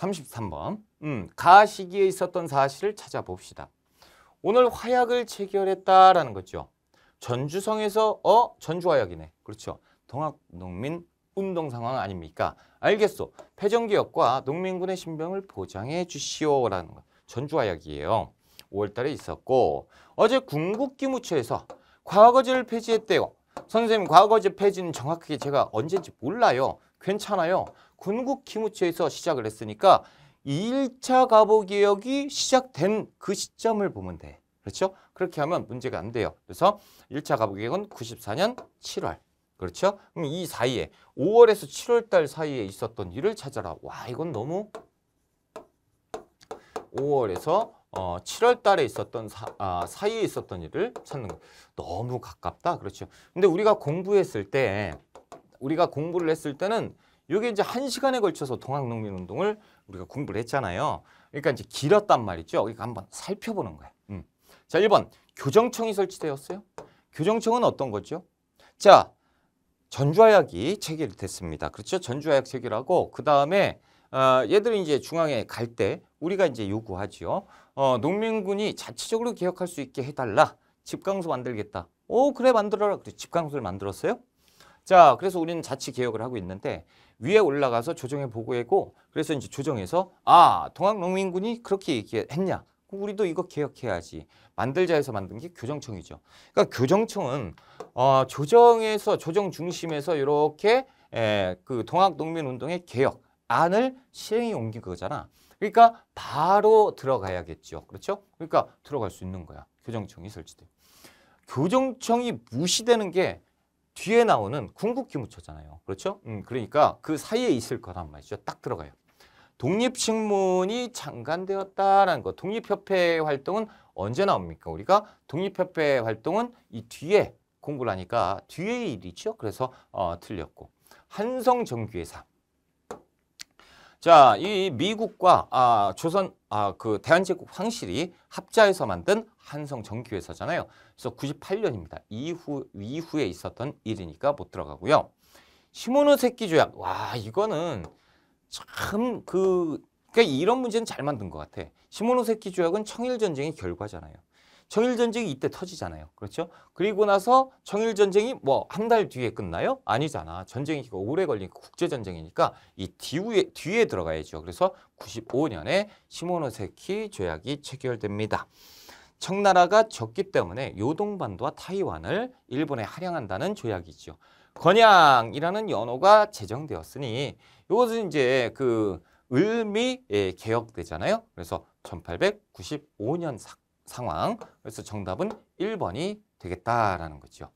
33번. 음, 가 시기에 있었던 사실을 찾아봅시다. 오늘 화약을 체결했다라는 거죠. 전주성에서 어? 전주화약이네. 그렇죠. 동학농민 운동 상황 아닙니까? 알겠소. 패전기역과 농민군의 신병을 보장해 주시오라는 거. 전주화약이에요. 5월달에 있었고 어제 군국기무처에서 과거제를 폐지했대요. 선생님 과거제 폐지는 정확하게 제가 언제인지 몰라요. 괜찮아요. 군국 기무처에서 시작을 했으니까 1차 가보 개혁이 시작된 그 시점을 보면 돼. 그렇죠? 그렇게 하면 문제가 안 돼요. 그래서 1차 가보 개혁은 94년 7월. 그렇죠? 그럼 이 사이에 5월에서 7월 달 사이에 있었던 일을 찾아라. 와, 이건 너무 5월에서 어, 7월 달에 있었던 사, 아, 사이에 있었던 일을 찾는 거. 너무 가깝다. 그렇죠. 근데 우리가 공부했을 때 우리가 공부를 했을 때는 이게 이제 한 시간에 걸쳐서 동학농민운동을 우리가 공부를 했잖아요. 그러니까 이제 길었단 말이죠. 그러니까 한번 살펴보는 거예요. 음. 자, 1번 교정청이 설치되었어요. 교정청은 어떤 거죠? 자, 전주화약이 체결 됐습니다. 그렇죠? 전주화약 체결하고 그 다음에 어, 얘들이 이제 중앙에 갈 때 우리가 이제 요구하지요. 어, 농민군이 자체적으로 개혁할 수 있게 해달라. 집강소 만들겠다. 오 그래 만들어라. 그래 집강소를 만들었어요. 자 그래서 우리는 자치 개혁을 하고 있는데 위에 올라가서 조정해 보고했고 그래서 이제 조정해서 아 동학농민군이 그렇게 얘기했냐 우리도 이거 개혁해야지 만들자에서 만든 게 교정청이죠 그러니까 교정청은 어, 조정에서 조정 중심에서 이렇게 에, 예, 그 동학농민운동의 개혁 안을 시행에 옮긴 거잖아 그러니까 바로 들어가야겠죠 그렇죠 그러니까 들어갈 수 있는 거야 교정청이 설치돼 교정청이 무시되는 게 뒤에 나오는 궁극기무처잖아요 그렇죠? 음, 그러니까 그 사이에 있을 거란 말이죠. 딱 들어가요. 독립신문이 창간되었다라는 거. 독립협회 활동은 언제 나옵니까? 우리가 독립협회 활동은 이 뒤에 공부를 하니까 뒤에 일이죠. 그래서 어, 틀렸고. 한성정규의 사 자, 이 미국과 아, 조선 아, 그 대한제국 황실이 합자해서 만든 한성 정기회사잖아요. 그래서 98년입니다. 이후 이후에 있었던 일이니까 못 들어가고요. 시모노세키 조약. 와, 이거는 참그 그러니까 이런 문제는 잘 만든 것 같아. 시모노세키 조약은 청일 전쟁의 결과잖아요. 청일전쟁이 이때 터지잖아요. 그렇죠? 그리고 나서 청일전쟁이뭐 한 달 뒤에 끝나요? 아니잖아. 전쟁이 오래 걸린 국제전쟁이니까 이 뒤에, 뒤에 들어가야죠. 그래서 95년에 시모노세키 조약이 체결됩니다. 청나라가 적기 때문에 요동반도와 타이완을 일본에 할양한다는 조약이죠. 건양이라는 연호가 제정되었으니 이것은 이제 그 을미 예, 개혁되잖아요. 그래서 1895년 사건. 상황. 그래서 정답은 1번이 되겠다라는 거죠.